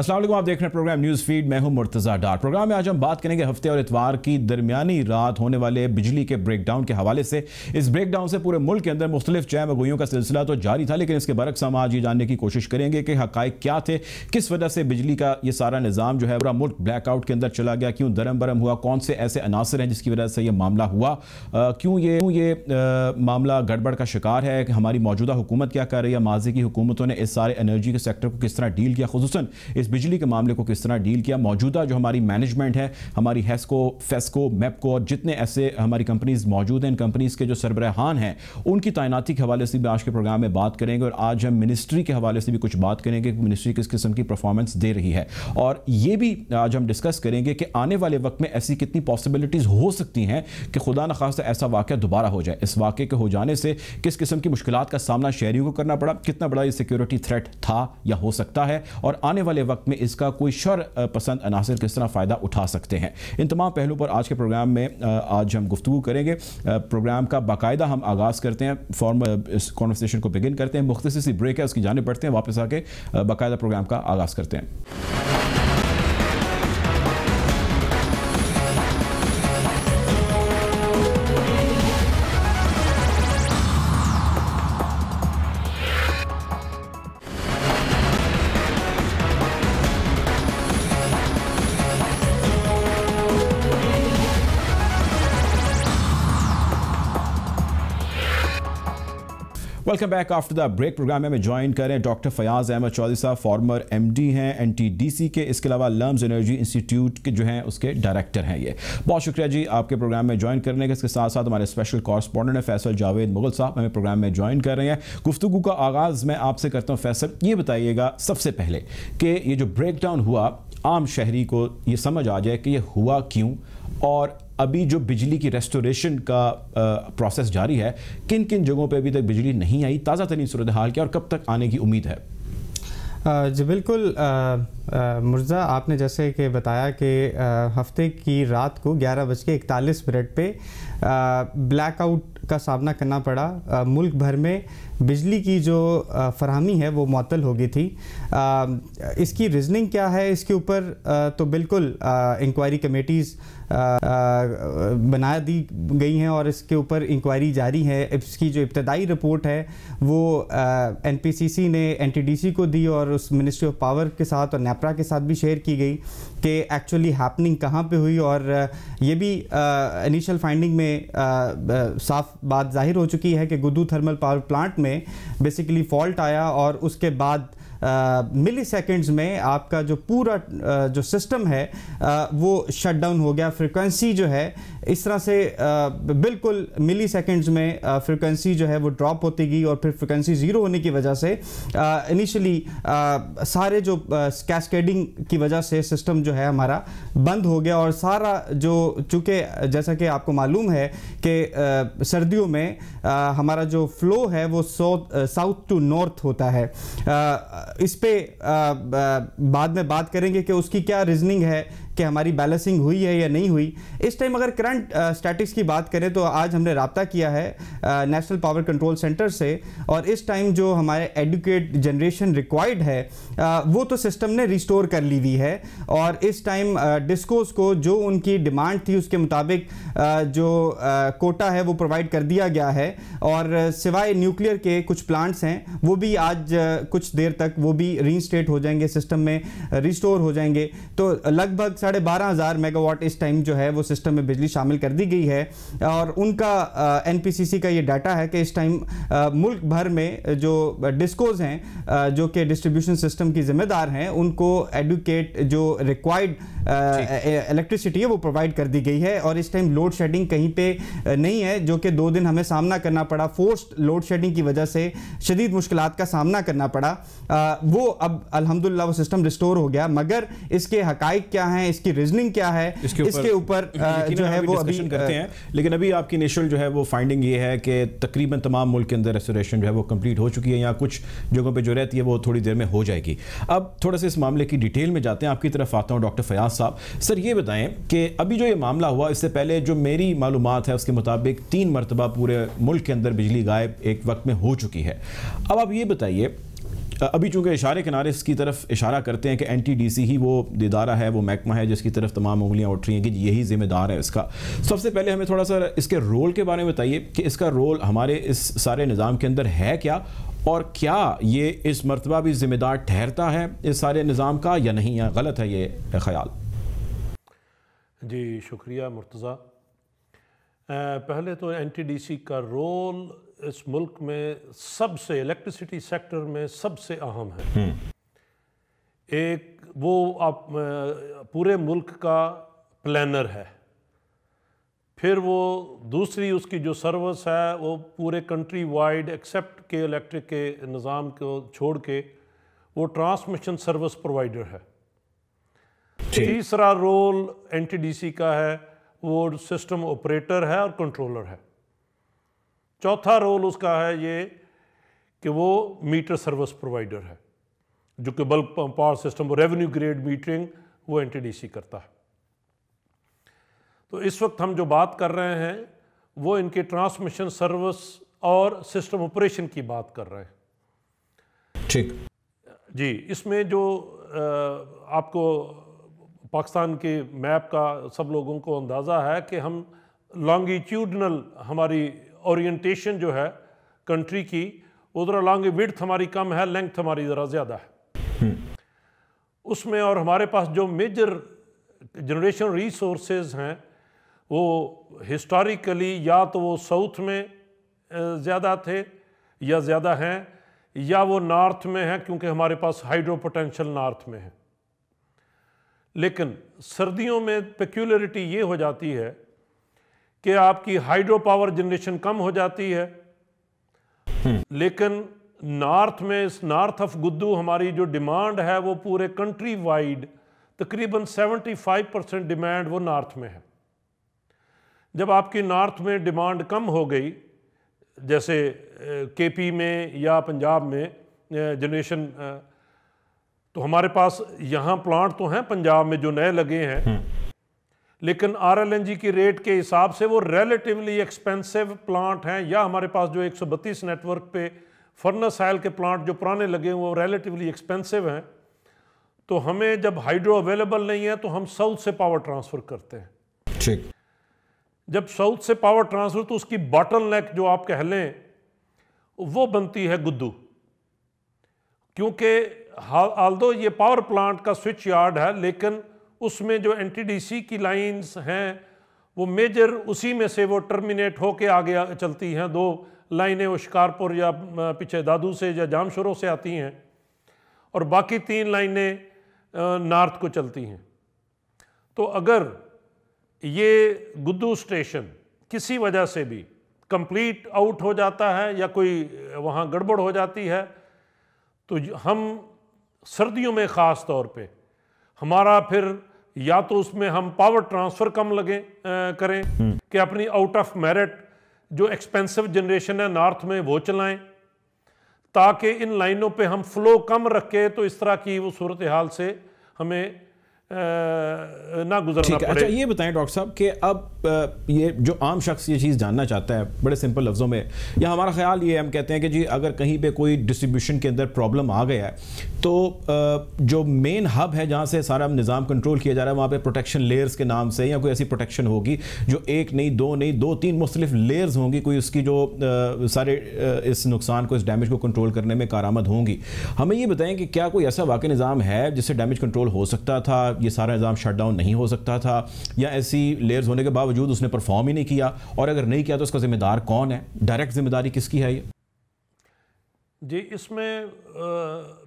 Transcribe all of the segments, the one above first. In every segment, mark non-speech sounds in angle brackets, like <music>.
असल आप देख रहे हैं प्रोग्राम न्यूज़ फीड मैं हूं मुर्तज़ा डार प्रोग्राम में आज हम बात करेंगे हफ्ते और इतवार की दरमियानी रात होने वाले बिजली के ब्रेकडाउन के हवाले से इस ब्रेकडाउन से पूरे मुल्क के अंदर मुख्तलिफ चय अगोइयों का सिलसिला तो जारी था लेकिन इसके बरक्स हम आज ये जानने की कोशिश करेंगे कि हक़ क्या थे किस वजह से बिजली का ये सारा निज़ाम जो है पूरा मुल्क ब्लैकआउट के अंदर चला गया क्यों दरम बरम हुआ कौन से ऐसे अनासर हैं जिसकी वजह से यह मामला हुआ क्यों ये क्यों ये मामला गड़बड़ का शिकार है हमारी मौजूदा हुकूमत क्या कर रही है माजी की हुकूमतों ने इस सारे एनर्जी के सेक्टर को किस तरह डील किया खूस इस बिजली के मामले को किस तरह डील किया मौजूदा जो हमारी मैनेजमेंट है हमारी हैस्को फेस्को मैपको और जितने ऐसे हमारी कंपनीज मौजूद हैं इन कंपनीज के जो सरबराहान हैं उनकी तैनाती के हवाले से भी आज के प्रोग्राम में बात करेंगे और आज हम मिनिस्ट्री के हवाले से भी कुछ बात करेंगे कि मिनिस्ट्री किस किस्म की परफॉर्मेंस दे रही है और ये भी आज हम डिस्कस करेंगे कि आने वाले वक्त में ऐसी कितनी पॉसिबिलिटीज़ हो सकती हैं कि खुदा न खास ऐसा वाक़ दोबारा हो जाए इस वाक़े के हो जाने से किस किस्म की मुश्किल का सामना शहरी को करना पड़ा कितना बड़ा ये सिक्योरिटी थ्रेट था या हो सकता है और आने वाले वक्त वक्त में इसका कोई शर पसंद अनासर किस तरह फ़ायदा उठा सकते हैं इन तमाम पहलू पर आज के प्रोग्राम में आज हम गुफ्तु करेंगे प्रोग्राम का बाकायदा हम आगाज़ करते हैं फॉर्मल इस कॉन्वर्सेशन को बिगिन करते हैं मुख्तर सी ब्रेक है उसकी जाने पड़ते हैं वापस आके बाकायदा प्रोग्राम का आगाज़ करते हैं welcome back after the break programme में हमें ज्वाइन करें डॉक्टर फयाज अहमद चौधरी साहब फॉर्मर एमडी हैं एनटीडीसी के इसके अलावा लर्म्स एनर्जी इंस्टीट्यूट के जो हैं उसके डायरेक्टर हैं ये बहुत शुक्रिया जी आपके प्रोग्राम में ज्वाइन करने के इसके साथ साथ हमारे स्पेशल कॉरस्पॉन्डेंट हैं फैसल जावेद मुगल साहब हमें प्रोग्राम में ज्वाइन कर रहे हैं गुफ्तु का आगाज़ मैं आपसे करता हूँ फैसल ये बताइएगा सबसे पहले कि ये जो ब्रेक डाउन हुआ आम शहरी को ये समझ आ जाए कि ये हुआ क्यों और अभी जो बिजली की रेस्टोरेशन का प्रोसेस जारी है किन किन जगहों पर अभी तक बिजली नहीं आई ताज़ा तरीन सूरत हाल क्या और कब तक आने की उम्मीद है जी बिल्कुल मुर्ज़ा आपने जैसे कि बताया कि हफ्ते की रात को ग्यारह बज के इकतालीस मिनट पर ब्लैकआउट का सामना करना पड़ा मुल्क भर में बिजली की जो फरहमी है वो मअतल हो गई थी इसकी रीजनिंग क्या है इसके ऊपर तो बिल्कुल इंक्वायरी कमेटीज़ बना दी गई हैं और इसके ऊपर इंक्वायरी जारी है इसकी जो इब्तदाई रिपोर्ट है वो एन पी सी सी ने एन टी डी सी को दी और उस मिनिस्ट्री ऑफ पावर के साथ और नेपरा के साथ भी शेयर की गई कि एक्चुअली हैपनिंग कहाँ पे हुई और ये भी इनिशियल फाइंडिंग में साफ बात जाहिर हो चुकी है कि गुदू थर्मल पावर प्लांट में में बेसिकली फॉल्ट आया और उसके बाद मिली uh, सेकेंड्स में आपका जो पूरा uh, जो सिस्टम है uh, वो शट डाउन हो गया फ्रिक्वेंसी जो है इस तरह से बिल्कुल मिली सेकेंड्स में फ्रिक्वेंसी जो है वो ड्रॉप होती गई और फिर फ्रिक्वेंसी ज़ीरो होने की वजह से इनिशियली सारे जो कैस्केडिंग की वजह से सिस्टम जो है हमारा बंद हो गया और सारा जो चूँकि जैसा कि आपको मालूम है कि सर्दियों में आ, हमारा जो फ्लो है वो साउथ टू नॉर्थ होता है आ, इस पर बाद में बात करेंगे कि उसकी क्या रीजनिंग है कि हमारी बैलेंसिंग हुई है या नहीं हुई इस टाइम अगर करंट स्टैटिक्स uh, की बात करें तो आज हमने रबता किया है नेशनल पावर कंट्रोल सेंटर से और इस टाइम जो हमारे एडुकेट जनरेशन रिक्वायर्ड है आ, uh, वो तो सिस्टम ने रिस्टोर कर ली हुई है और इस टाइम डिस्कोस uh, को जो उनकी डिमांड थी उसके मुताबिक जो आ, कोटा है वो प्रोवाइड कर दिया गया है और सिवाय न्यूक्लियर के कुछ प्लांट्स हैं वो भी आज कुछ देर तक वो भी रीस्टेट हो जाएंगे सिस्टम में रिस्टोर हो जाएंगे तो लगभग साढ़े बारह हज़ार मेगावाट इस टाइम जो है वो सिस्टम में बिजली शामिल कर दी गई है और उनका एन का ये डाटा है कि इस टाइम मुल्क भर में जो डिस्कोज हैं जो कि डिस्ट्रीब्यूशन सिस्टम की जिम्मेदार हैं उनको एडुकेट जो रिक्वायर्ड इलेक्ट्रिसिटी है वो प्रोवाइड कर दी गई है और इस टाइम लोड शेडिंग कहीं पे नहीं है जो कि दो दिन हमें सामना करना पड़ा फोर्स लोड शेडिंग की वजह से शदीद मुश्किल का सामना करना पड़ा आ, वो अब अलहमदिल्ला वो सिस्टम रिस्टोर हो गया मगर इसके हकाइक क्या हैं इसकी रीजनिंग क्या है इसके ऊपर जो है वो अभी करते हैं लेकिन अभी आपकी इनिशियल जो है वो फाइंडिंग ये है कि तकरीबन तमाम मुल्क के अंदर रेस्टोरेशन जो है वो कंप्लीट हो चुकी है या कुछ जगहों पर जो रहती है वो थोड़ी देर में हो जाएगी अब थोड़ा सा इस मामले की डिटेल में जाते हैं आपकी तरफ आता हूँ डॉक्टर फयाज शहबाज साहब सर ये बताएं कि अभी जो ये मामला हुआ इससे पहले जो मेरी मालूम है उसके मुताबिक तीन मरतबा पूरे मुल्क के अंदर बिजली गायब एक वक्त में हो चुकी है अब आप ये बताइए अभी चूँकि इशारे किनारे इसकी तरफ इशारा करते हैं कि एन टी डी सी ही वो इदारा है वो महकमा है जिसकी तरफ तमाम उंगलियाँ उठ रही हैं कि यही जिम्मेदार है इसका तो सबसे पहले हमें थोड़ा सा इसके रोल के बारे में बताइए कि इसका रोल हमारे इस सारे निज़ाम के अंदर है क्या और क्या ये इस मरतबा भी ज़िम्मेदार ठहरता है इस सारे निज़ाम का या नहीं या गलत है ये ख्याल जी शुक्रिया मुर्तज़ा पहले तो एनटीडीसी का रोल इस मुल्क में सबसे इलेक्ट्रिसिटी सेक्टर में सबसे अहम है हम्म। एक वो आप पूरे मुल्क का प्लानर है फिर वो दूसरी उसकी जो सर्विस है वो पूरे country wide except K electric के निज़ाम को छोड़ के वो ट्रांसमिशन सर्विस प्रोवाइडर है तीसरा रोल एनटीडीसी का है वो सिस्टम ऑपरेटर है और कंट्रोलर है चौथा रोल उसका है ये कि वो मीटर सर्विस प्रोवाइडर है जो कि bulk power system revenue grade metering वो एनटीडीसी करता है तो इस वक्त हम जो बात कर रहे हैं वो इनके ट्रांसमिशन सर्विस और सिस्टम ऑपरेशन की बात कर रहे हैं ठीक जी इसमें जो आपको पाकिस्तान के मैप का सब लोगों को अंदाज़ा है कि हम लॉन्गिट्यूडनल हमारी ओरिएंटेशन जो है कंट्री की वो ज़रा लॉन्ग विड्थ हमारी कम है लेंथ हमारी ज़रा ज़्यादा है उसमें और हमारे पास जो मेजर जनरेशन रिसोर्सेज हैं वो हिस्टोरिकली या तो वो साउथ में ज़्यादा थे या ज़्यादा हैं या वो नॉर्थ में हैं क्योंकि हमारे पास हाइड्रो पोटेंशल नॉर्थ में है लेकिन सर्दियों में पेक्यूलरिटी ये हो जाती है कि आपकी हाइड्रो पावर जनरेशन कम हो जाती है हम्म। लेकिन नॉर्थ में इस नॉर्थ ऑफ गुद्दू हमारी जो डिमांड है वो पूरे कंट्री वाइड तकरीबन 75 परसेंट डिमांड वो नॉर्थ में है जब आपकी नॉर्थ में डिमांड कम हो गई जैसे केपी में या पंजाब में जनरेशन तो हमारे पास यहाँ प्लांट तो हैं पंजाब में जो नए लगे हैं हम्म। लेकिन आर एल एन जी की रेट के हिसाब से वो रेलेटिवली एक्सपेंसिव प्लांट हैं या हमारे पास जो बत्तीस नेटवर्क पे फर्नस हाइल के प्लांट जो पुराने लगे हैं वो रेलेटिवली एक्सपेंसिव हैं तो हमें जब हाइड्रो अवेलेबल नहीं है तो हम साउथ से पावर ट्रांसफ़र करते हैं ठीक जब साउथ से पावर ट्रांसफ़र तो उसकी बॉटल नेक जो आप कह लें वो बनती है गुद्दू क्योंकि आल्दो ये पावर प्लांट का स्विच यार्ड है लेकिन उसमें जो एनटीडीसी की लाइंस हैं वो मेजर उसी में से वो टर्मिनेट होके आगे चलती हैं दो लाइनें वो शिकारपुर या पीछे दादू से या जामशोरों से आती हैं और बाकी तीन लाइनें नॉर्थ को चलती हैं तो अगर ये गुद्दू स्टेशन किसी वजह से भी कंप्लीट आउट हो जाता है या कोई वहाँ गड़बड़ हो जाती है तो हम सर्दियों में ख़ास तौर पे हमारा फिर या तो उसमें हम पावर ट्रांसफ़र कम लगे आ, करें हम्म। कि अपनी आउट ऑफ मेरिट जो एक्सपेंसिव जनरेशन है नॉर्थ में वो चलाएं ताकि इन लाइनों पे हम फ्लो कम रखें तो इस तरह की वो सूरत हाल से हमें ना गुजरना पड़े अच्छा ये बताएं डॉक्टर साहब कि अब ये जो आम शख्स ये चीज़ जानना चाहता है बड़े सिंपल लफ्ज़ों में या हमारा ख्याल ये हम कहते हैं कि जी अगर कहीं पे कोई डिस्ट्रीब्यूशन के अंदर प्रॉब्लम आ गया है तो जो मेन हब है जहाँ से सारा निज़ाम कंट्रोल किया जा रहा है वहाँ पर प्रोटेक्शन लेयर्स के नाम से या कोई ऐसी प्रोटेक्शन होगी जो एक नहीं दो नहीं दो तीन मुख्तलिफ लेयर्स होंगी कोई उसकी जो सारे इस नुकसान को इस डैमेज को कंट्रोल करने में कारामद होंगी हमें ये बताएं कि क्या कोई ऐसा वाक़ निज़ाम है जिससे डैमेज कंट्रोल हो सकता था ये सारा निज़ाम शट डाउन नहीं हो सकता था या ऐसी लेयर्स होने के बावजूद उसने परफॉर्म ही नहीं किया और अगर नहीं किया तो उसका ज़िम्मेदार कौन है डायरेक्ट ज़िम्मेदारी किसकी है ये जी इसमें आ,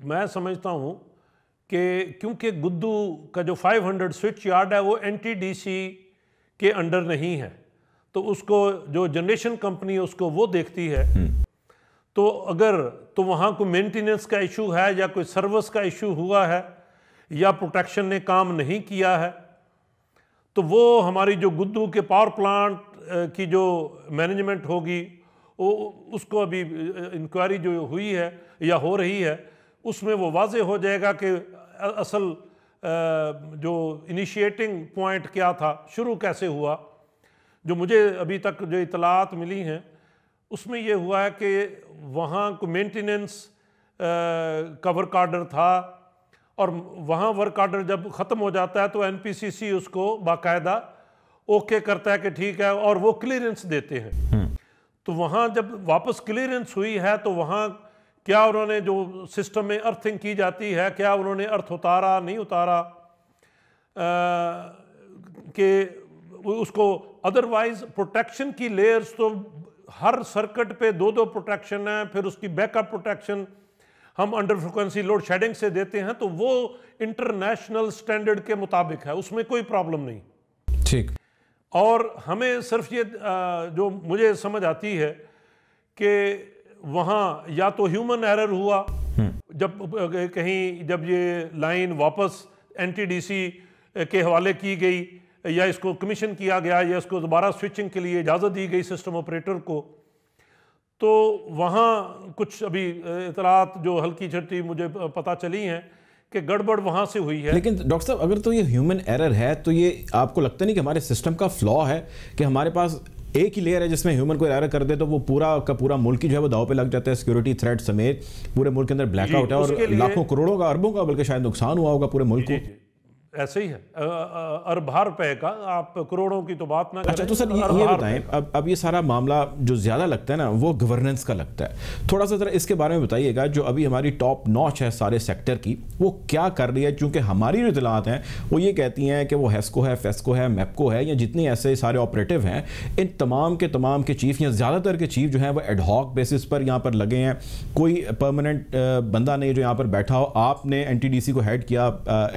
मैं समझता हूँ कि क्योंकि गुद्दू का जो 500 स्विच यार्ड है वो डी सी के अंडर नहीं है तो उसको जो जनरेशन कंपनी उसको वो देखती है हम्म। तो अगर तो वहाँ कोई मेंटेनेंस का इशू है या कोई सर्विस का इशू हुआ है या प्रोटेक्शन ने काम नहीं किया है तो वो हमारी जो गुद्दू के पावर प्लांट की जो मैनेजमेंट होगी वो उसको अभी इंक्वायरी जो हुई है या हो रही है उसमें वो वाज हो जाएगा कि असल जो इनिशिएटिंग पॉइंट क्या था शुरू कैसे हुआ जो मुझे अभी तक जो इतलात मिली हैं उसमें ये हुआ है कि वहाँ को मेंटेनेंस कवर कार्डर था और वहाँ वर्क आर्डर जब ख़त्म हो जाता है तो एन उसको बाकायदा ओके करता है कि ठीक है और वो क्लियरेंस देते हैं हम्म। तो वहाँ जब वापस क्लियरेंस हुई है तो वहाँ क्या उन्होंने जो सिस्टम में अर्थिंग की जाती है क्या उन्होंने अर्थ उतारा नहीं उतारा कि उसको अदरवाइज प्रोटेक्शन की लेयर्स तो हर सर्किट पे दो दो प्रोटेक्शन है फिर उसकी बैकअप प्रोटेक्शन हम अंडर फ्रिक्वेंसी लोड शेडिंग से देते हैं तो वो इंटरनेशनल स्टैंडर्ड के मुताबिक है उसमें कोई प्रॉब्लम नहीं ठीक और हमें सिर्फ ये जो मुझे समझ आती है कि वहाँ या तो ह्यूमन एरर हुआ हम्म। जब कहीं जब ये लाइन वापस एनटीडीसी के हवाले की गई या इसको कमीशन किया गया या इसको दोबारा स्विचिंग के लिए इजाज़त दी गई सिस्टम ऑपरेटर को तो वहाँ कुछ अभी इतरात जो हल्की झट्टी मुझे पता चली हैं कि गड़बड़ वहाँ से हुई है लेकिन डॉक्टर साहब अगर तो ये ह्यूमन एरर है तो ये आपको लगता नहीं कि हमारे सिस्टम का फ्लॉ है कि हमारे पास एक ही लेयर है जिसमें ह्यूमन को इरादा कर दे तो वो पूरा का पूरा मुल्क ही जो है वो दाव पे लग जाता है सिक्योरिटी थ्रेट समेत पूरे मुल्क के अंदर ब्लैकआउट है और लाखों करोड़ों का अरबों का बल्कि शायद नुकसान हुआ होगा पूरे मुल्क को ऐसे ही है अरबा रुपए का आप करोड़ों की तो बात ना अच्छा तो सर ये, ये बताएं अब अब ये सारा मामला जो ज़्यादा लगता है ना वो गवर्नेंस का लगता है थोड़ा सा ज़रा इसके बारे में बताइएगा जो अभी हमारी टॉप नॉच है सारे सेक्टर की वो क्या कर रही है चूँकि हमारी जो इतलात हैं वो ये कहती हैं कि वो हैस्को e है फेस्को e है मैपको e है या जितने ऐसे सारे ऑपरेटिव हैं इन तमाम के तमाम के चीफ या ज़्यादातर के चीफ जो हैं वो एडहॉक बेसिस पर यहाँ पर लगे हैं कोई परमानेंट बंदा नहीं जो यहाँ पर बैठा हो आपने एन को हेड किया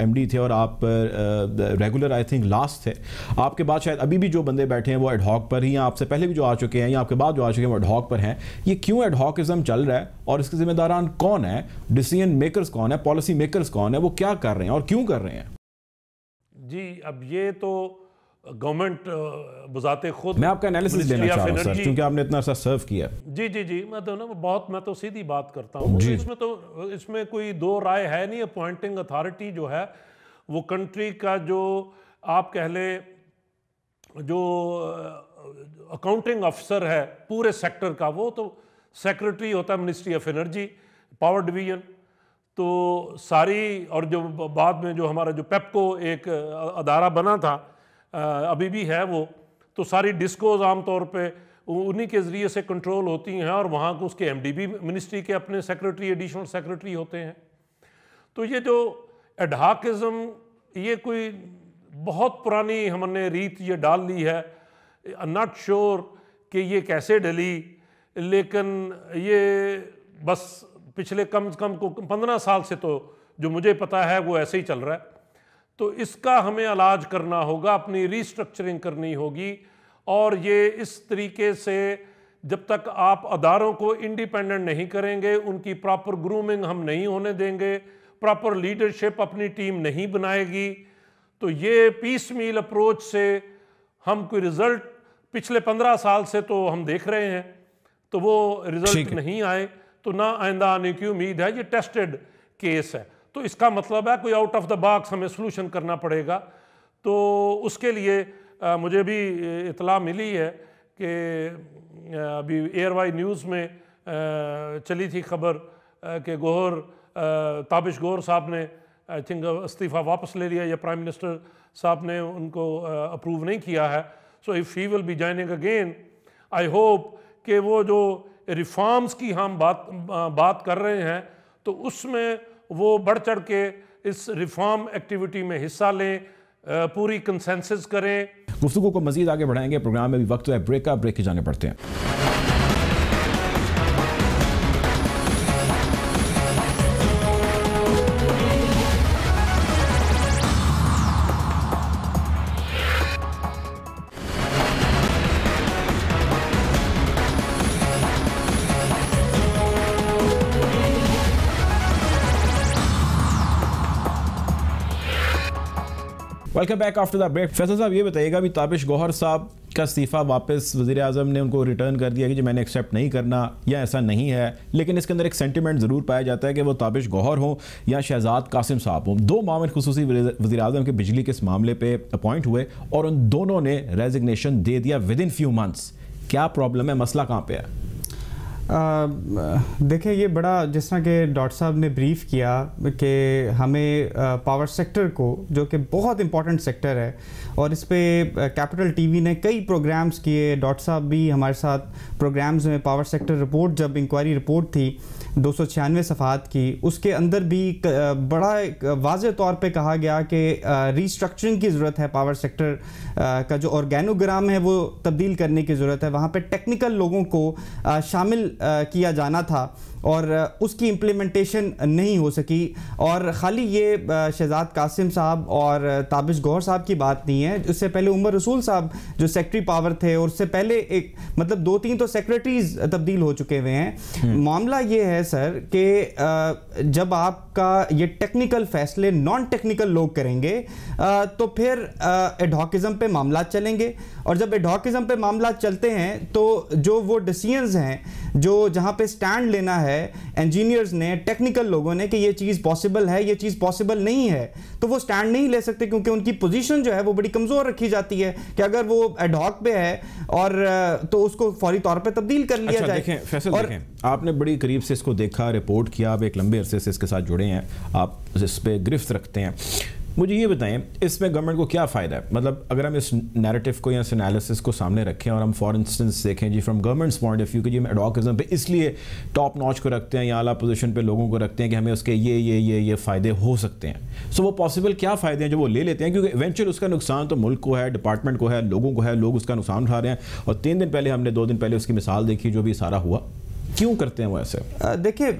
एम थे और आप पर रेगुलर आई थिंक लास्ट थे आपके बाद शायद अभी भी जो बंदे बैठे हैं वो एडहॉक पर ही या आपसे पहले भी जो आ चुके हैं या आपके बाद जो आ चुके हैं वो एडहॉक पर हैं ये क्यों एडहॉकज़म चल रहा है और इसके जिम्मेदारान कौन है डिसीजन मेकरस कौन है पॉलिसी मेकरस कौन है वो क्या कर रहे हैं और क्यों कर रहे हैं जी अब ये तो गवर्नमेंट uh, बुजाते खुद मैं आपका एनालिसिस लेना चाह रहा हूँ सर क्योंकि आपने इतना सा सर्व किया जी जी जी मैं तो ना बहुत मैं तो सीधी बात करता हूँ इसमें तो इसमें कोई दो राय है नहीं अपॉइंटिंग अथॉरिटी जो है वो कंट्री का जो आप कह लें जो अकाउंटिंग ऑफिसर है पूरे सेक्टर का वो तो सेक्रेटरी होता है ministry of energy power division तो सारी और जो बाद में जो हमारा जो पेपको एक अदारा बना था अभी भी है वो तो सारी डिस्कोज आमतौर पे उन्हीं के ज़रिए से कंट्रोल होती हैं और वहाँ उसके एमडीबी मिनिस्ट्री के अपने सेक्रेटरी एडिशनल सेक्रेटरी होते हैं तो ये जो एडहाकिज़म ये कोई बहुत पुरानी हमने रीत ये डाल ली है आई नॉट श्योर कि ये कैसे डली लेकिन ये बस पिछले कम से कम को पंद्रह साल से तो जो मुझे पता है वो ऐसे ही चल रहा है तो इसका हमें इलाज करना होगा अपनी रीस्ट्रक्चरिंग करनी होगी और ये इस तरीके से जब तक आप अदारों को इंडिपेंडेंट नहीं करेंगे उनकी प्रॉपर ग्रूमिंग हम नहीं होने देंगे प्रॉपर लीडरशिप अपनी टीम नहीं बनाएगी तो ये पीस मील अप्रोच से हम कोई रिज़ल्ट पिछले पंद्रह साल से तो हम देख रहे हैं तो वो रिज़ल्ट नहीं आए तो ना आइंदा आने की उम्मीद है ये टेस्टेड केस है तो इसका मतलब है कोई आउट ऑफ द बॉक्स हमें सोलूशन करना पड़ेगा तो उसके लिए आ, मुझे भी इतला मिली है कि अभी एयर वाई न्यूज़ में आ, चली थी खबर कि गोहर ताबिश गौर साहब ने आई थिंक इस्तीफ़ा वापस ले लिया या प्राइम मिनिस्टर साहब ने उनको अप्रूव नहीं किया है so if he will be joining again I hope कि वो जो रिफॉर्म्स की हम बात बात कर रहे हैं तो उसमें वो बढ़ चढ़ के इस रिफॉर्म एक्टिविटी में हिस्सा लें पूरी कंसेंसस करें गुफ्तु को मजीद आगे बढ़ाएंगे प्रोग्राम में भी वक्त है ब्रेक का ब्रेक ही जाने पड़ते हैं welcome back after the break Faisal साहब ये बताइएगा भी ताबिश गौहर साहब का इस्तीफ़ा वापस वजी अजम ने उनको रिटर्न कर दिया कि जो मैंने एक्सेप्ट नहीं करना या ऐसा नहीं है लेकिन इसके अंदर एक सेंटिमेंट ज़रूर पाया जाता है कि वो ताबिश गौहर हों या शहजाद कासिम साहब हों दो मामले खसूस वजी अजम के बिजली के इस मामले पर अपॉइंट हुए और उन दोनों ने रेजिग्नेशन दे दिया विद इन फ्यू मंथ्स क्या प्रॉब्लम है मसला कहाँ पर है देखें ये बड़ा जिस तरह के डॉक्टर साहब ने ब्रीफ किया कि हमें पावर सेक्टर को जो कि बहुत इंपॉर्टेंट सेक्टर है और इस पर कैपिटल टीवी ने कई प्रोग्राम्स किए डॉक्टर साहब भी हमारे साथ प्रोग्राम्स में पावर सेक्टर रिपोर्ट जब इंक्वायरी रिपोर्ट थी दो सौ छियानवे सफ़ात की उसके अंदर भी बड़ा वाज तौर पर कहा गया कि रीस्ट्रक्चरिंग की ज़रूरत है पावर सेक्टर का जो ऑर्गेनोग्राम है वो तब्दील करने की ज़रूरत है वहाँ पर टेक्निकल लोगों को शामिल किया जाना था और उसकी इम्प्लीमेंटेशन नहीं हो सकी और ख़ाली ये शहजाद कासिम साहब और ताबिश गौर साहब की बात नहीं है उससे पहले उमर रसूल साहब जो सेक्रेटरी पावर थे और उससे पहले एक मतलब दो तीन तो सेक्रेटरीज तब्दील हो चुके हुए हैं हम्म। मामला ये है सर कि जब आपका ये टेक्निकल फैसले नॉन टेक्निकल लोग करेंगे तो फिर एडोकज़म पे मामला चलेंगे और जब एडॉकिज्म पे मामला चलते हैं तो जो वो डिसीजंस हैं जो जहाँ पे स्टैंड लेना है इंजीनियर्स ने टेक्निकल लोगों ने कि ये चीज़ पॉसिबल है ये चीज़ पॉसिबल नहीं है तो वो स्टैंड नहीं ले सकते क्योंकि उनकी पोजीशन जो है वो बड़ी कमज़ोर रखी जाती है कि अगर वो एडॉक पे है और तो उसको फौरी तौर पर तब्दील कर लिया अच्छा, जाए फैसल और देखें। आपने बड़ी करीब से इसको देखा रिपोर्ट किया आप एक लंबे अरसे से इसके साथ जुड़े हैं आप इस पर गिरफ्त रखते हैं मुझे ये बताएं इसमें गवर्नमेंट को क्या फ़ायदा है मतलब अगर हम इस नैरेटिव को या इस एनालिसिस को सामने रखें और हम फॉर इंस्टेंस देखें जी from governments point of view कि जी हम एडवाकजम पे इसलिए टॉप नॉच को रखते हैं या अला पोजिशन पे लोगों को रखते हैं कि हमें उसके ये ये ये ये फ़ायदे हो सकते हैं सो वो पॉसिबल क्या फ़ायदे हैं जो वो ले लेते हैं क्योंकि वेंचर उसका नुकसान तो मुल्क को है डिपार्टमेंट को है लोगों को है लोग उसका नुकसान उठा रहे हैं और तीन दिन पहले हमने दो दिन पहले उसकी मिसाल देखी जो भी सारा हुआ क्यों करते हैं वो ऐसे देखिए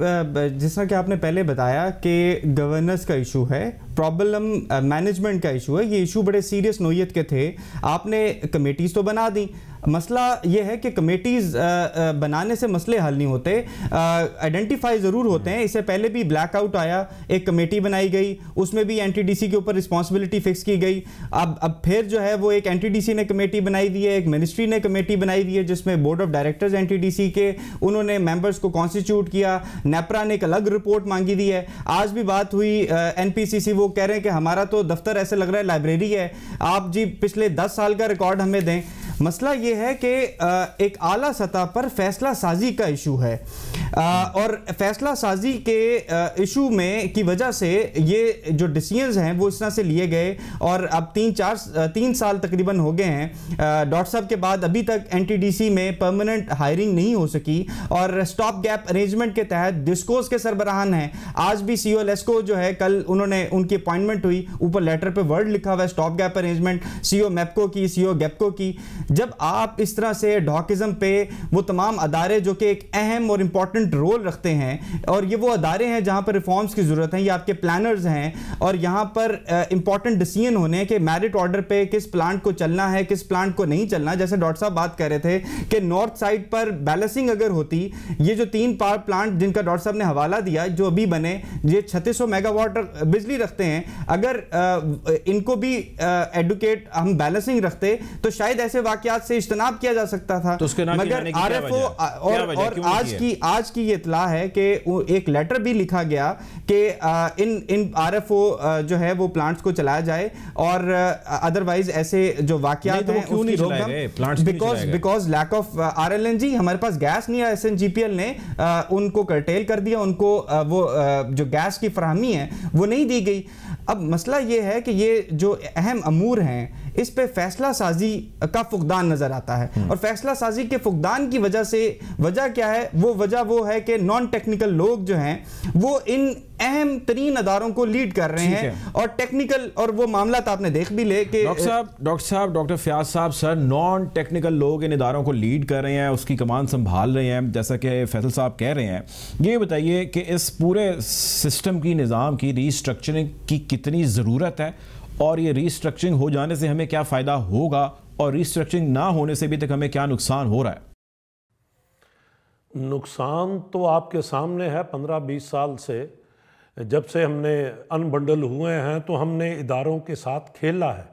जैसा कि आपने पहले बताया कि गवर्नर्स का इशू है प्रॉब्लम मैनेजमेंट uh, का इशू है ये इशू बड़े सीरियस नोयत के थे आपने कमेटीज़ तो बना दी मसला ये है कि कमेटीज़ uh, uh, बनाने से मसले हल नहीं होते आइडेंटिफाई ज़रूर होते हैं इससे पहले भी ब्लैकआउट आया एक कमेटी बनाई गई उसमें भी एनटीडीसी के ऊपर रिस्पॉन्सिबिलिटी फिक्स की गई अब अब फिर जो है वो एक एनटीडीसी ने कमेटी बनाई दी है एक मिनिस्ट्री ने कमेटी बनाई दी है जिसमें बोर्ड ऑफ डायरेक्टर्स एन के उन्होंने मेम्बर्स को कॉन्स्टिट्यूट किया नेपरा ने एक अलग रिपोर्ट मांगी दी है आज भी बात हुई एन वो वो कह रहे हैं कि हमारा तो दफ्तर ऐसे लग रहा है लाइब्रेरी है आप जी पिछले दस साल का रिकॉर्ड हमें दें मसला ये है कि एक आला सतह पर फैसला साजी का इशू है और फैसला साजी के इशू में की वजह से ये जो डिसीजंस हैं वो इस तरह से लिए गए और अब तीन चार तीन साल तकरीबन हो गए हैं डॉक्टर साहब के बाद अभी तक एनटीडीसी में परमानेंट हायरिंग नहीं हो सकी और स्टॉप गैप अरेंजमेंट के तहत डिस्कोस के सरबराहान हैं आज भी सी ओ e जो है कल उन्होंने उनकी अपॉइंटमेंट हुई ऊपर लेटर पर वर्ड लिखा हुआ है stop gap arrangement C MEPCO की सी गैपको e की जब आप इस तरह से डॉकिज़म पे वो तमाम अदारे जो कि एक अहम और इम्पॉर्टेंट रोल रखते हैं और ये वो अदारे हैं जहाँ पर रिफॉर्म्स की ज़रूरत है ये आपके प्लानर्स हैं और यहाँ पर इंपॉर्टेंट डिसीजन होने के मेरिट ऑर्डर पे किस प्लांट को चलना है किस प्लांट को नहीं चलना जैसे डॉक्टर साहब बात कर रहे थे कि नॉर्थ साइड पर बैलेंसिंग अगर होती ये जो तीन पावर प्लांट जिनका डॉक्टर साहब ने हवाला दिया जो अभी बने ये छत्तीस मेगावाट बिजली रखते हैं अगर आ, इनको भी एडुकेट हम बैलेंसिंग रखते तो शायद ऐसे वाक़ वाकत से इज्तनाब किया जा सकता था तो मगर आर एफ ओ और, और आज की आज की ये इतला है कि एक लेटर भी लिखा गया कि इन इन आर एफ ओ जो है वो प्लांट्स को चलाया जाए और अदरवाइज ऐसे जो वाकत तो हैं उसकी रोकथाम because because lack of R L N G हमारे पास गैस नहीं है S N G P L ने उनको कर्टेल कर दिया उनको वो जो गैस की फ्राहमी है वो नहीं दी गई अब मसला ये है कि ये जो अहम अमूर हैं इस पर फैसला साजी का फुकदान नज़र आता है हम्म। और फैसला साजी के फुकदान की वजह से वजह क्या है वो वजह वो है कि नॉन टेक्निकल लोग जो हैं वो इन अहम तरीन अदारों को लीड कर रहे हैं है। और टेक्निकल और वो मामला तो आपने देख भी ले कि डॉक्टर साहब डॉक्टर साहब डॉक्टर फयाज साहब सर नॉन टेक्निकल लोग इन इदारों को लीड कर रहे हैं उसकी कमान संभाल रहे हैं जैसा कि फैसल साहब कह रहे हैं ये बताइए कि इस पूरे सिस्टम की निज़ाम की रीस्ट्रक्चरिंग की कितनी ज़रूरत है और ये रीस्ट्रक्चरिंग हो जाने से हमें क्या फ़ायदा होगा और रीस्ट्रक्चरिंग ना होने से भी तक हमें क्या नुकसान हो रहा है नुकसान तो आपके सामने है पंद्रह बीस साल से जब से हमने अनबंडल हुए हैं तो हमने इदारों के साथ खेला है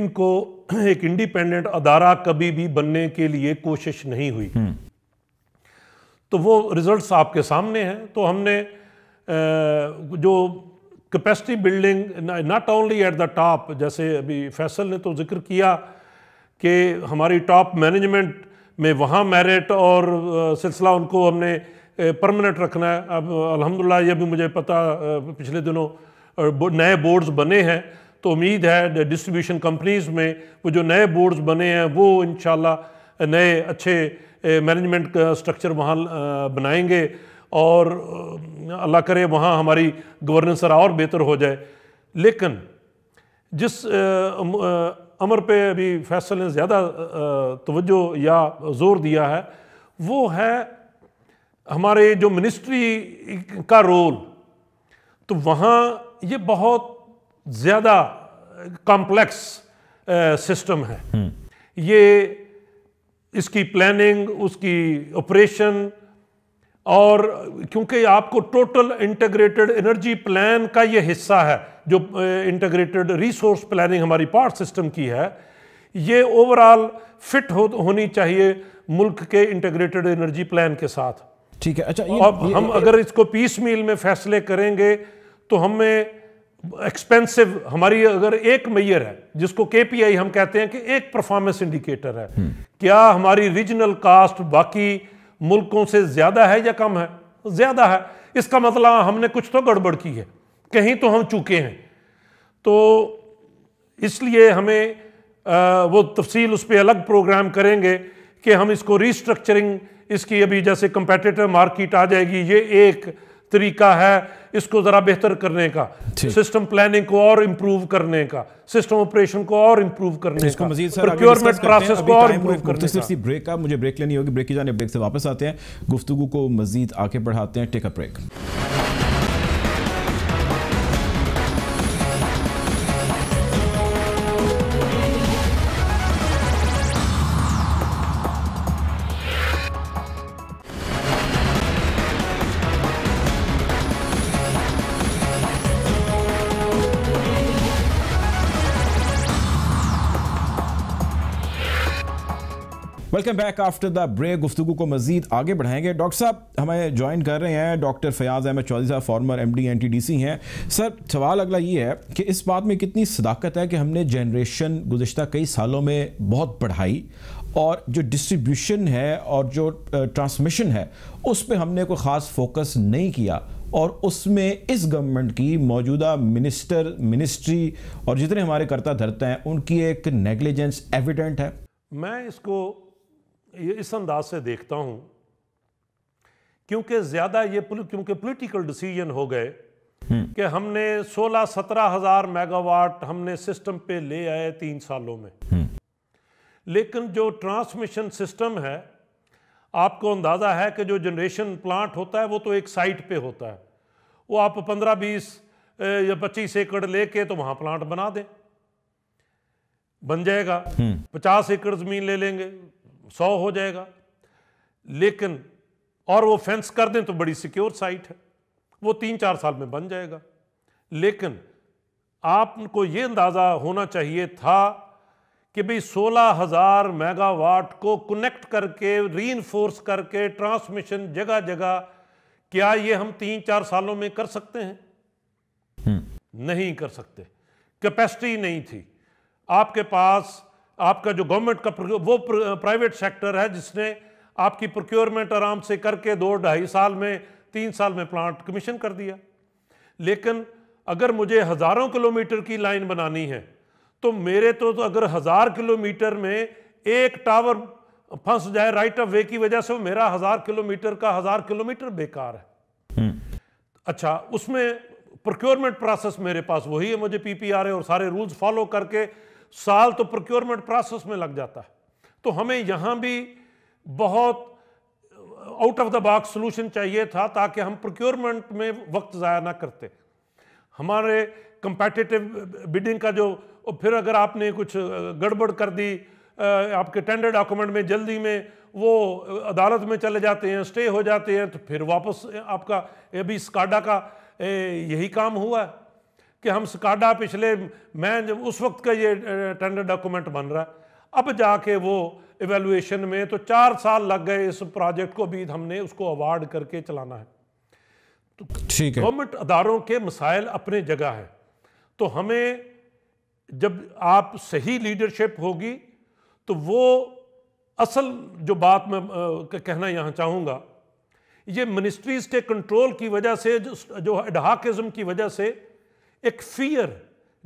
इनको <clears throat> एक इंडिपेंडेंट अदारा कभी भी बनने के लिए कोशिश नहीं हुई हम्म। तो वो रिजल्ट्स आपके सामने हैं तो हमने जो capacity building not only at the top जैसे अभी फैसल ने तो जिक्र किया कि हमारी टॉप मैनेजमेंट में वहाँ मेरिट और सिलसिला उनको हमने परमानेंट रखना है अब अल्हम्दुलिल्लाह ये भी मुझे पता पिछले दिनों नए बोर्ड्स बने हैं तो उम्मीद है डिस्ट्रीब्यूशन कंपनीज़ में वो जो नए बोर्ड्स बने हैं वो इन नए अच्छे मैनेजमेंट का स्ट्रक्चर वहाँ बनाएंगे और अल्लाह करे वहाँ हमारी गवर्नेंस और बेहतर हो जाए लेकिन जिस अमर पे अभी फैसल ने ज़्यादा तवज्जो या ज़ोर दिया है वो है हमारे जो मिनिस्ट्री का रोल तो वहाँ ये बहुत ज़्यादा कॉम्प्लेक्स सिस्टम है हम्म। ये इसकी प्लानिंग उसकी ऑपरेशन और क्योंकि आपको टोटल इंटीग्रेटेड एनर्जी प्लान का ये हिस्सा है जो इंटीग्रेटेड रिसोर्स प्लानिंग हमारी पावर सिस्टम की है ये ओवरऑल फिट हो, होनी चाहिए मुल्क के इंटीग्रेटेड एनर्जी प्लान के साथ ठीक है अच्छा ये, अब ये, हम ये, अगर इसको पीस मील में फैसले करेंगे तो हमें एक्सपेंसिव हमारी अगर एक मैयर है जिसको केपीआई हम कहते हैं कि एक परफॉर्मेंस इंडिकेटर है हम्म। क्या हमारी रीजनल कास्ट बाकी मुल्कों से ज़्यादा है या कम है ज़्यादा है इसका मतलब हमने कुछ तो गड़बड़ की है कहीं तो हम चूके हैं तो इसलिए हमें आ, वो तफसील उस पर अलग प्रोग्राम करेंगे कि हम इसको रीस्ट्रक्चरिंग इसकी अभी जैसे कंपेटिटर मार्केट आ जाएगी ये एक तरीका है इसको ज़रा बेहतर करने का सिस्टम प्लानिंग को और इम्प्रूव करने का सिस्टम ऑपरेशन को और इम्प्रूव करने का प्रोक्योरमेंट प्रोसेस को और इम्प्रूव करने तो का ब्रेक का मुझे ब्रेक लेनी होगी ब्रेक की जाने ब्रेक से वापस आते हैं गुफ्तु को मजीद आगे बढ़ाते हैं take a break welcome back after the break गुफ्तु को मजीद आगे बढ़ाएंगे डॉक्टर साहब हमें ज्वाइन कर रहे हैं डॉक्टर फयाज अहमद चौधरी साहब former M D N T D C हैं सर सवाल अगला ये है कि इस बात में कितनी सदाकत है कि हमने जनरेशन गुजशत कई सालों में बहुत बढ़ाई और जो डिस्ट्रीब्यूशन है और जो ट्रांसमिशन है उस पर हमने कोई ख़ास फोकस नहीं किया और उसमें इस गवर्नमेंट की मौजूदा मिनिस्टर मिनिस्ट्री और जितने हमारे करता धरते हैं उनकी एक नेग्लिजेंस एविडेंट है मैं इसको इस अंदाज से देखता हूँ क्योंकि ज़्यादा ये क्योंकि पॉलिटिकल डिसीजन हो गए हम्म। कि हमने 16-17 हज़ार मेगावाट हमने सिस्टम पे ले आए तीन सालों में हम्म। लेकिन जो ट्रांसमिशन सिस्टम है आपको अंदाज़ा है कि जो जनरेशन प्लांट होता है वो तो एक साइट पे होता है वो आप 15-20 या 25 एकड़ लेके तो वहाँ प्लांट बना दें बन जाएगा 50 हम्म। एकड़ ज़मीन ले लेंगे सौ हो जाएगा लेकिन और वो फेंस कर दें तो बड़ी सिक्योर साइट है वो तीन चार साल में बन जाएगा लेकिन आपको ये अंदाज़ा होना चाहिए था कि भाई सोलह हज़ार मेगावाट को कनेक्ट करके री करके ट्रांसमिशन जगह जगह क्या ये हम तीन चार सालों में कर सकते हैं हम्म। नहीं कर सकते कैपेसिटी नहीं थी आपके पास आपका जो गवर्नमेंट का वो प्राइवेट सेक्टर है जिसने आपकी प्रोक्योरमेंट आराम से करके दो ढाई साल में तीन साल में प्लांट कमीशन कर दिया लेकिन अगर मुझे हज़ारों किलोमीटर की लाइन बनानी है तो मेरे तो, तो अगर हज़ार किलोमीटर में एक टावर फंस जाए राइट ऑफ वे की वजह से मेरा हज़ार किलोमीटर का हज़ार किलोमीटर बेकार है हम्म। अच्छा उसमें प्रोक्योरमेंट प्रोसेस मेरे पास वही है मुझे पीपीआर और सारे रूल्स फॉलो करके साल तो प्रोक्योरमेंट प्रोसेस में लग जाता है तो हमें यहाँ भी बहुत out of the box solution चाहिए था ताकि हम प्रोक्योरमेंट में वक्त ज़ाया ना करते हमारे कंपेटिटिव बिडिंग uh, का जो फिर अगर आपने कुछ uh, गड़बड़ कर दी uh, आपके टेंडर डॉक्यूमेंट में जल्दी में वो अदालत में चले जाते हैं स्टे हो जाते हैं तो फिर वापस आपका अभी स्काडा का यही काम हुआ है कि हम स्काडा पिछले मैं जब उस वक्त का ये टेंडर डॉक्यूमेंट बन रहा है अब जाके वो एवेलुएशन में तो चार साल लग गए इस प्रोजेक्ट को भी हमने उसको अवार्ड करके चलाना है तो ठीक है गवर्नमेंट अदारों के मसाइल अपने जगह है तो हमें जब आप सही लीडरशिप होगी तो वो असल जो बात मैं कहना यहाँ चाहूँगा ये मिनिस्ट्रीज़ के कंट्रोल की वजह से जो एडहाकिज़म की वजह से एक फियर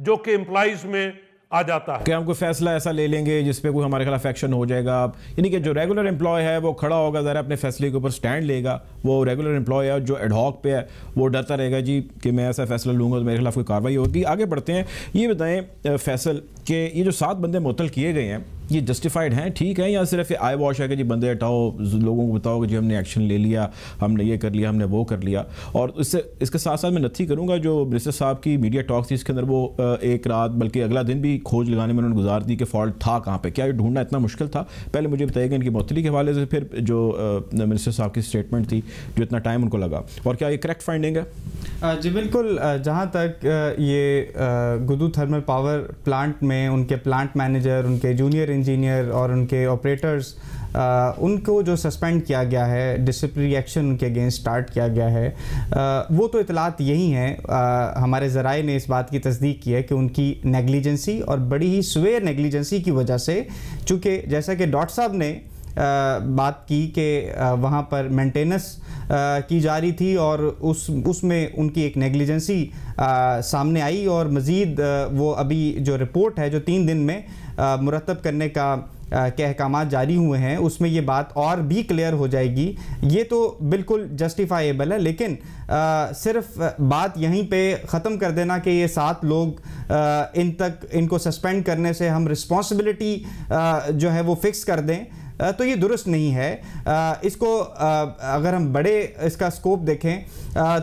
जो कि एम्प्लाइज में आ जाता है कि हम कोई फैसला ऐसा ले लेंगे जिस पे कोई हमारे खिलाफ एक्शन हो जाएगा यानी कि जो रेगुलर एम्प्लॉय है वो खड़ा होगा ज़रा अपने फैसले के ऊपर स्टैंड लेगा वो रेगुलर एम्प्लॉय है जो एडहॉक पे है वो डरता रहेगा जी कि मैं ऐसा फैसला लूँगा तो मेरे खिलाफ कोई कार्रवाई होगी आगे बढ़ते हैं ये बताएं फैसल कि ये जो सात बंदे मुतल किए गए हैं ये जस्टिफाइड हैं ठीक है या सिर्फ ये आई वॉश है कि जी बंदे हटाओ लोगों को बताओ कि जी हमने एक्शन ले लिया हमने ये कर लिया हमने वो कर लिया और इससे इसके साथ साथ मैं नथी करूँगा जो मिनिस्टर साहब की मीडिया टॉक थी इसके अंदर वो एक रात बल्कि अगला दिन भी खोज लगाने में उन्होंने गुजार दी कि फॉल्ट था कहाँ पर क्या ये ढूंढना इतना मुश्किल था पहले मुझे बताएगा इनकी मौतली के हवाले से फिर जो मिनिस्टर साहब की स्टेटमेंट थी जो इतना टाइम उनको लगा और क्या ये करेक्ट फाइंडिंग है जी बिल्कुल जहाँ तक ये गुदू थर्मल पावर प्लांट में उनके प्लांट मैनेजर उनके जूनियर इंजीनियर और उनके ऑपरेटर्स उनको जो सस्पेंड किया गया है डिसिप्लिनरी एक्शन उनके अगेंस्ट स्टार्ट किया गया है आ, वो तो इतलात यही हैं हमारे ज़राए ने इस बात की तस्दीक की है कि उनकी नेगलिजेंसी और बड़ी ही सवेर नेगलिजेंसी की वजह से चूँकि जैसा कि डॉट साहब ने आ, बात की कि वहाँ पर मेंटेनेंस की जा रही थी और उस उसमें उनकी एक नेगलिजेंसी सामने आई और मज़ीद वो अभी जो रिपोर्ट है जो तीन दिन में मुरतब करने का के अहकाम जारी हुए हैं उसमें ये बात और भी क्लियर हो जाएगी ये तो बिल्कुल जस्टिफाइबल है लेकिन आ, सिर्फ बात यहीं पे ख़त्म कर देना कि ये सात लोग आ, इन तक इनको सस्पेंड करने से हम रिस्पॉन्सिबिलिटी जो है वो फिक्स कर दें तो ये दुरुस्त नहीं है इसको अगर हम बड़े इसका स्कोप देखें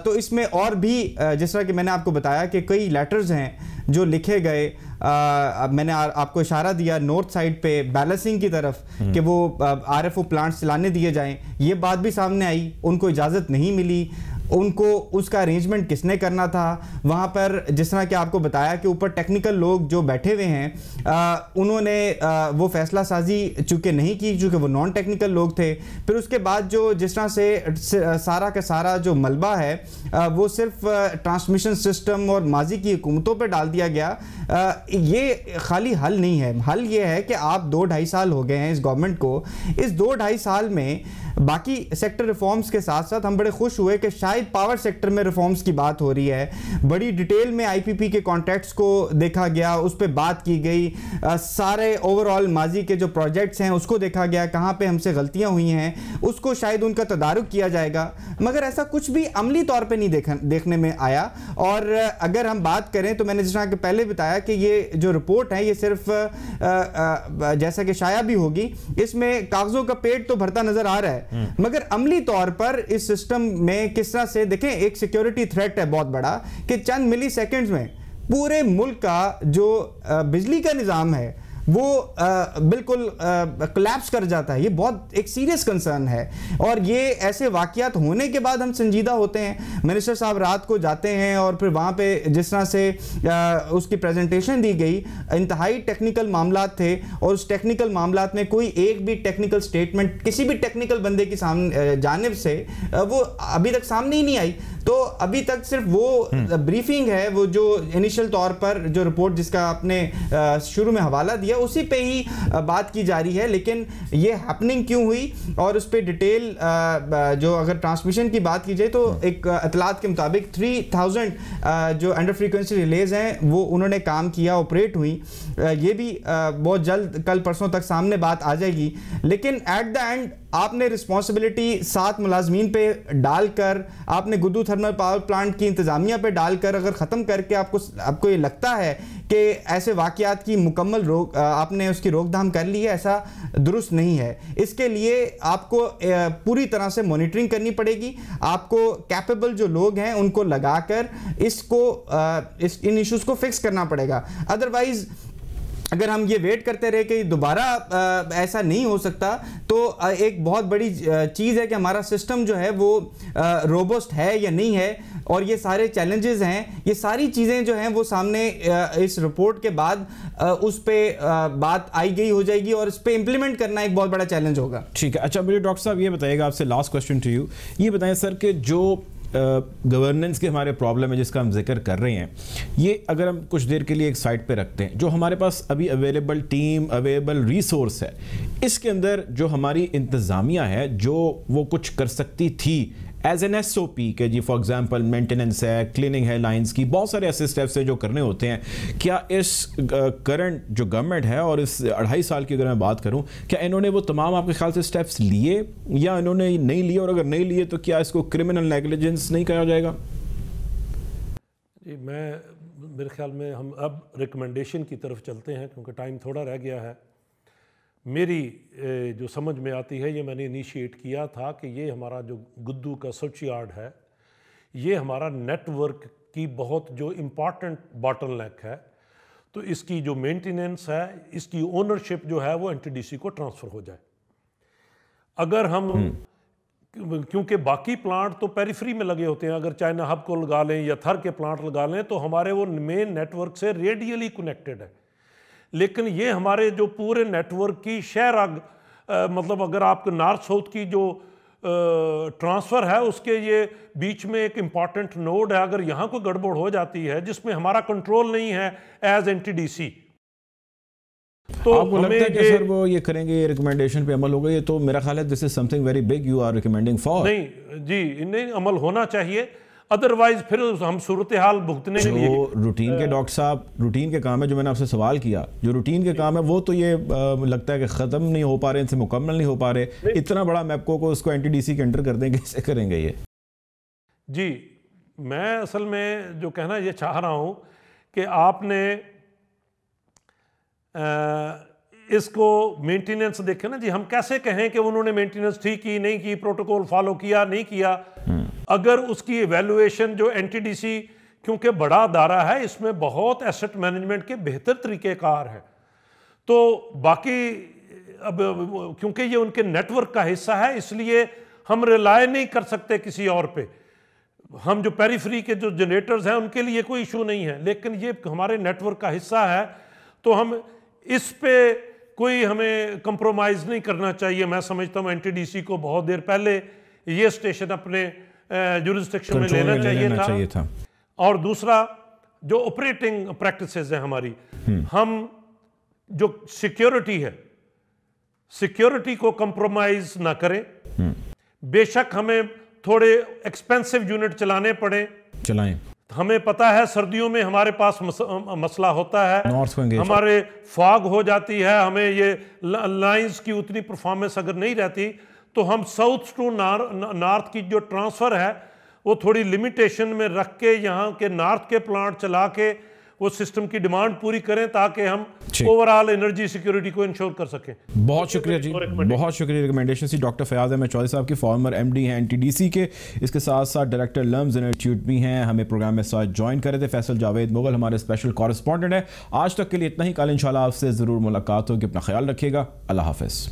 तो इसमें और भी जिस तरह कि मैंने आपको बताया कि कई लेटर्स हैं जो लिखे गए आ, मैंने आ, आपको इशारा दिया नॉर्थ साइड पे बैलेंसिंग की तरफ हम्म। कि वो आर एफ ओ प्लांट्स चलाने दिए जाएं ये बात भी सामने आई उनको इजाज़त नहीं मिली उनको उसका अरेंजमेंट किसने करना था वहाँ पर जिस तरह कि आपको बताया कि ऊपर टेक्निकल लोग जो बैठे हुए हैं आ, उन्होंने आ, वो फैसला साजी चूँकि नहीं की चूँकि वो नॉन टेक्निकल लोग थे फिर उसके बाद जो जिस तरह से सारा का सारा जो मलबा है आ, वो सिर्फ ट्रांसमिशन सिस्टम और माजी की हुकूमतों पर डाल दिया गया आ, ये खाली हल नहीं है हल ये है कि आप दो ढाई साल हो गए हैं इस गवर्नमेंट को इस दो ढाई साल में बाकी सेक्टर रिफॉर्म्स के साथ साथ हम बड़े खुश हुए कि शायद पावर सेक्टर में रिफॉर्म्स की बात हो रही है बड़ी डिटेल में आईपीपी के कॉन्ट्रैक्ट्स को देखा गया उस पर बात की गई आ, सारे ओवरऑल माजी के जो प्रोजेक्ट्स हैं उसको देखा गया कहाँ पर हमसे गलतियाँ हुई हैं उसको शायद उनका तदारुक किया जाएगा मगर ऐसा कुछ भी अमली तौर पर नहीं देख देखने में आया और अगर हम बात करें तो मैंने जिस पहले बताया कि ये जो रिपोर्ट है ये सिर्फ जैसा कि शाया भी होगी इसमें कागज़ों का पेट तो भरता नज़र आ रहा है हम्म। मगर अमली तौर पर इस सिस्टम में किस तरह से देखें एक सिक्योरिटी थ्रेट है बहुत बड़ा कि चंद मिली सेकेंड्स में पूरे मुल्क का जो बिजली का निज़ाम है वो आ, बिल्कुल कोलैप्स कर जाता है ये बहुत एक सीरियस कंसर्न है और ये ऐसे वाक़ात होने के बाद हम संजीदा होते हैं मिनिस्टर साहब रात को जाते हैं और फिर वहाँ पे जिस तरह से आ, उसकी प्रेजेंटेशन दी गई इंतहाई टेक्निकल मामला थे और उस टेक्निकल मामला में कोई एक भी टेक्निकल स्टेटमेंट किसी भी टेक्निकल बंदे की सामने जानब से वो अभी तक सामने ही नहीं आई तो अभी तक सिर्फ वो ब्रीफिंग हम्म। है वो जो इनिशियल तौर पर जो रिपोर्ट जिसका आपने शुरू में हवाला दिया उसी पे ही बात की जा रही है लेकिन ये हैपनिंग क्यों हुई और उस पर डिटेल जो अगर ट्रांसमिशन की बात की जाए तो हम्म। एक अतलात के मुताबिक थ्री थाउजेंड जो अंडर फ्रीक्वेंसी रिलेज हैं वो उन्होंने काम किया ऑपरेट हुई ये भी बहुत जल्द कल परसों तक सामने बात आ जाएगी लेकिन एट द एंड आपने रिस्पॉन्सिबिलिटी सात मुलाजमीन पे डालकर आपने गुद्दू थर्मल पावर प्लांट की इंतज़ामिया पे डालकर अगर ख़त्म करके आपको आपको ये लगता है कि ऐसे वाक़ात की मुकम्मल रोक आपने उसकी रोकथाम कर ली है ऐसा दुरुस्त नहीं है इसके लिए आपको पूरी तरह से मॉनिटरिंग करनी पड़ेगी आपको कैपेबल जो लोग हैं उनको लगाकर इसको इस इन इश्यूज़ को फिक्स करना पड़ेगा अदरवाइज़ अगर हम ये वेट करते रहे कि दोबारा ऐसा नहीं हो सकता तो एक बहुत बड़ी चीज़ है कि हमारा सिस्टम जो है वो रोबस्ट है या नहीं है और ये सारे चैलेंजेस हैं ये सारी चीज़ें जो हैं वो सामने इस रिपोर्ट के बाद उस पर बात आई गई हो जाएगी और इस पर इम्प्लीमेंट करना एक बहुत बड़ा चैलेंज होगा ठीक है अच्छा मुझे डॉक्टर साहब ये बताइएगा आपसे लास्ट क्वेश्चन टू यू ये बताएं सर कि जो गवर्नेंस के हमारे प्रॉब्लम है जिसका हम जिक्र कर रहे हैं ये अगर हम कुछ देर के लिए एक साइड पे रखते हैं जो हमारे पास अभी अवेलेबल टीम अवेलेबल रिसोर्स है इसके अंदर जो हमारी इंतज़ामिया है जो वो कुछ कर सकती थी as N S O P के जी फॉर एग्जाम्पल मेंटेनेंस है क्लिनिंग है लाइन्स की बहुत सारे ऐसे स्टेप्स हैं जो करने होते हैं क्या इस करंट जो गवर्नमेंट है और इस अढ़ाई साल की अगर मैं बात करूँ क्या इन्होंने वो तमाम आपके ख्याल से स्टेप्स लिए या इन्होंने नहीं लिए और अगर नहीं लिए तो क्या इसको क्रिमिनल नेग्लिजेंस नहीं कहा जाएगा जी मैं मेरे ख्याल में हम अब रिकमेंडेशन की तरफ चलते हैं क्योंकि टाइम थोड़ा रह गया है मेरी जो समझ में आती है ये मैंने इनिशिएट किया था कि ये हमारा जो गुद्दू का सर्च यार्ड है ये हमारा नेटवर्क की बहुत जो इम्पॉर्टेंट बॉटल नेक है तो इसकी जो मेंटेनेंस है इसकी ओनरशिप जो है वो एनटीडीसी को ट्रांसफ़र हो जाए अगर हम हम्म। क्योंकि बाकी प्लांट तो पेरीफ्री में लगे होते हैं अगर चाइना हब को लगा लें या थर के प्लांट लगा लें तो हमारे वो मेन नेटवर्क से रेडियली कनेक्टेड है लेकिन ये हमारे जो पूरे नेटवर्क की शहर मतलब अगर आप नॉर्थ साउथ की जो ट्रांसफ़र है उसके ये बीच में एक इम्पॉर्टेंट नोड है अगर यहाँ कोई गड़बड़ हो जाती है जिसमें हमारा कंट्रोल नहीं है एज एन तो आपको लगता है कि सर वो ये करेंगे ये रिकमेंडेशन पे अमल होगा ये तो मेरा ख्याल है this is something very big you are recommending for नहीं जी इन्हें अमल होना चाहिए अदरवाइज फिर हम सूरत हाल भुगतने के लिए रूटीन के डॉक्टर हाँ। साहब रूटीन के काम है जो मैंने आपसे सवाल किया जो रूटीन के काम है वो तो ये आ, लगता है कि ख़त्म नहीं हो पा रहे इनसे मुकम्मल नहीं हो पा रहे इतना बड़ा मैपको को उसको एन टी के एंटर कर देंगे <laughs> कैसे करेंगे ये जी मैं असल में जो कहना ये चाह रहा हूँ कि आपने इसको मेंटेनेंस देखें ना जी हम कैसे कहें कि उन्होंने मेंटेनेंस ठीक की नहीं की प्रोटोकॉल फॉलो किया नहीं किया हम्म। अगर उसकी इवेलुएशन जो एनटीडीसी क्योंकि बड़ा अदारा है इसमें बहुत एसेट मैनेजमेंट के बेहतर तरीक़ेकार हैं तो बाकी अब क्योंकि ये उनके नेटवर्क का हिस्सा है इसलिए हम रिलाय नहीं कर सकते किसी और पे हम जो पेरीफ्री के जो जनरेटर्स हैं उनके लिए कोई इशू नहीं है लेकिन ये हमारे नेटवर्क का हिस्सा है तो हम इस पे कोई हमें कंप्रोमाइज़ नहीं करना चाहिए मैं समझता हूँ एनटीडीसी को बहुत देर पहले ये स्टेशन अपने जुरिस्टिक्शन में लेना, चाहिए, लेना था। चाहिए था और दूसरा जो ऑपरेटिंग प्रैक्टिसेस हैं हमारी हम्म। हम जो सिक्योरिटी है सिक्योरिटी को कंप्रोमाइज ना करें हम्म। बेशक हमें थोड़े एक्सपेंसिव यूनिट चलाने पड़े चलाएं हमें पता है सर्दियों में हमारे पास मस, मसला होता है हमारे फॉग हो जाती है हमें ये लाइंस की उतनी परफॉर्मेंस अगर नहीं रहती तो हम साउथ टू नॉर्थ की जो ट्रांसफ़र है वो थोड़ी लिमिटेशन में रख के यहाँ के नॉर्थ के प्लांट चला के वो सिस्टम की डिमांड पूरी करें ताकि हम ओवरऑल एनर्जी सिक्योरिटी को इंश्योर कर सकें बहुत शुक्रिया जी बहुत शुक्रिया रिकमेंडेशन सी डॉक्टर फयाज अहमद चौधरी साहब के फॉर्मर एम डी हैं एन के इसके साथ साथ डायरेक्टर लम्स इंस्टीट्यूट भी हैं हमें प्रोग्राम में साथ ज्वाइन करे थे फैसल जावेद मुगल हमारे स्पेशल कॉरेस्पॉन्डेंट है आज तक के लिए इतना ही कल इंशाल्लाह आपसे ज़रूर मुलाकात होगी अपना ख्याल रखिएगा अल्लाह हाफिज़